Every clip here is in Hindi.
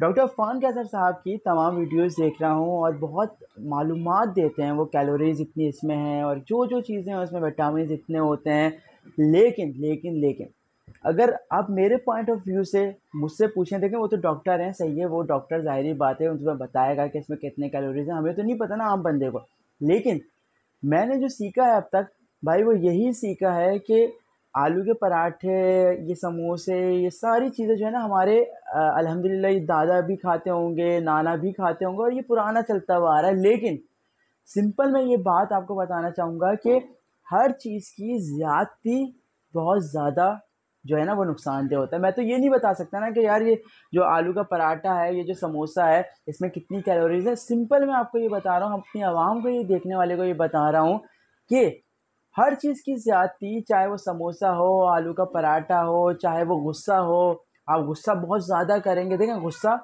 डॉक्टर फ़ान कैसर साहब की तमाम वीडियोस देख रहा हूँ और बहुत मालूम देते हैं वो कैलोरीज इतनी इसमें हैं और जो जो चीज़ें हैं उसमें विटामिन इतने होते हैं लेकिन लेकिन लेकिन अगर आप मेरे पॉइंट ऑफ व्यू से मुझसे पूछें देखें वो तो डॉक्टर हैं सही है वो डॉक्टर ज़ाहरी बात है उनमें बताएगा कि इसमें कितने कैलोरीज हैं हमें तो नहीं पता ना आम बंदे को लेकिन मैंने जो सीखा है अब तक भाई वो यही सीखा है कि आलू के पराठे ये समोसे ये सारी चीज़ें जो है ना हमारे अल्हम्दुलिल्लाह ये दादा भी खाते होंगे नाना भी खाते होंगे और ये पुराना चलता हुआ आ रहा है लेकिन सिंपल मैं ये बात आपको बताना चाहूँगा कि हर चीज़ की ज़्यादती बहुत ज़्यादा जो है ना वो नुकसानदेह होता है मैं तो ये नहीं बता सकता ना कि यार ये जो आलू का पराठा है ये जो समोसा है इसमें कितनी कैलोरीज है सिंपल मैं आपको ये बता रहा हूँ अपनी आवाम को ये देखने वाले को ये बता रहा हूँ कि हर चीज़ की ज़्यादती चाहे वो समोसा हो आलू का पराठा हो चाहे वो गुस्सा हो आप गुस्सा बहुत ज़्यादा करेंगे देखें गुस्सा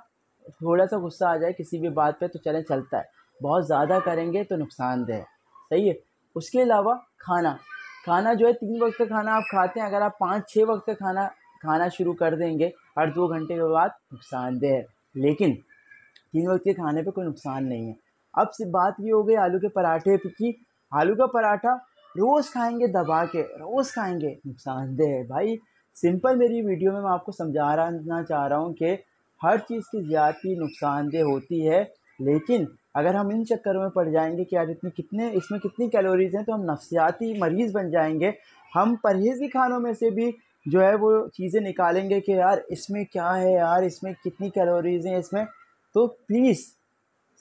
थोड़ा सा गुस्सा आ जाए किसी भी बात पे तो चले चलता है बहुत ज़्यादा करेंगे तो नुकसानदेह सही है उसके अलावा खाना खाना जो है तीन वक्त का खाना आप खाते हैं अगर आप पाँच छः वक्त का खाना खाना शुरू कर देंगे हर दो घंटे के बाद नुकसानदेह है लेकिन तीन वक्त के खाने पर कोई नुकसान नहीं है अब से बात ये हो गई आलू के पराठे की आलू का पराठा रोज़ खाएंगे दबा के रोज़ खाएंगे नुकसानदेह है भाई सिंपल मेरी वीडियो में मैं आपको समझाना चाह रहा हूँ कि हर चीज़ की ज़्यादा नुकसानदेह होती है लेकिन अगर हम इन चक्करों में पड़ जाएंगे कि यार इतनी कितने इसमें कितनी कैलोरीज़ हैं तो हम नफसियाती मरीज़ बन जाएंगे हम परहेज़ी खानों में से भी जो है वो चीज़ें निकालेंगे कि यार इसमें क्या है यार इसमें कितनी कैलोरीज़ हैं इसमें तो प्लीज़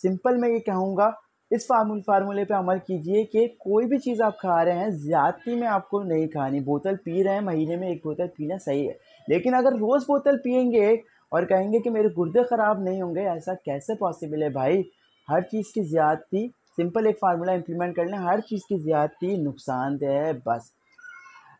सिंपल मैं ये कहूँगा इस फार्मूल फार्मूले पे अमल कीजिए कि कोई भी चीज़ आप खा रहे हैं ज़्यादती में आपको नहीं खानी बोतल पी रहे हैं महीने में एक बोतल पीना सही है लेकिन अगर रोज़ बोतल पियेंगे और कहेंगे कि मेरे गुर्दे ख़राब नहीं होंगे ऐसा कैसे पॉसिबल है भाई हर चीज़ की ज़्यादती सिंपल एक फार्मूला इम्प्लीमेंट कर लें हर चीज़ की ज़्यादती नुकसानदेह है बस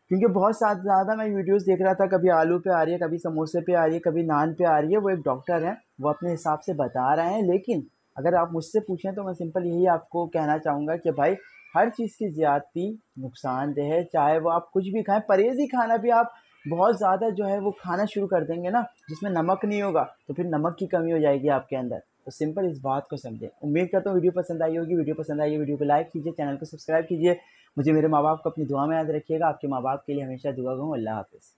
क्योंकि बहुत ज़्यादा मैं वीडियोस देख रहा था कभी आलू पे आ रही है कभी समोसे पे आ रही है कभी नान पे आ रही है वो एक डॉक्टर हैं वो अपने हिसाब से बता रहे हैं लेकिन अगर आप मुझसे पूछें तो मैं सिंपल यही आपको कहना चाहूँगा कि भाई हर चीज़ की ज़्यादती नुकसानदेह है चाहे वो आप कुछ भी खाएं परहेजी खाना भी आप बहुत ज़्यादा जो है वो खाना शुरू कर देंगे ना जिसमें नमक नहीं होगा तो फिर नमक की कमी हो जाएगी आपके अंदर तो सिंपल इस बात को समझें उम्मीद करता हूँ वीडियो पसंद आई होगी वीडियो पसंद आई है वीडियो को लाइक कीजिए चैनल को सब्सक्राइब कीजिए मुझे मेरे माँ बाप को अपनी दुआ में याद रखिएगा आपके माँ बाप के लिए हमेशा दुआ गूँ अल्लाह हाफिज़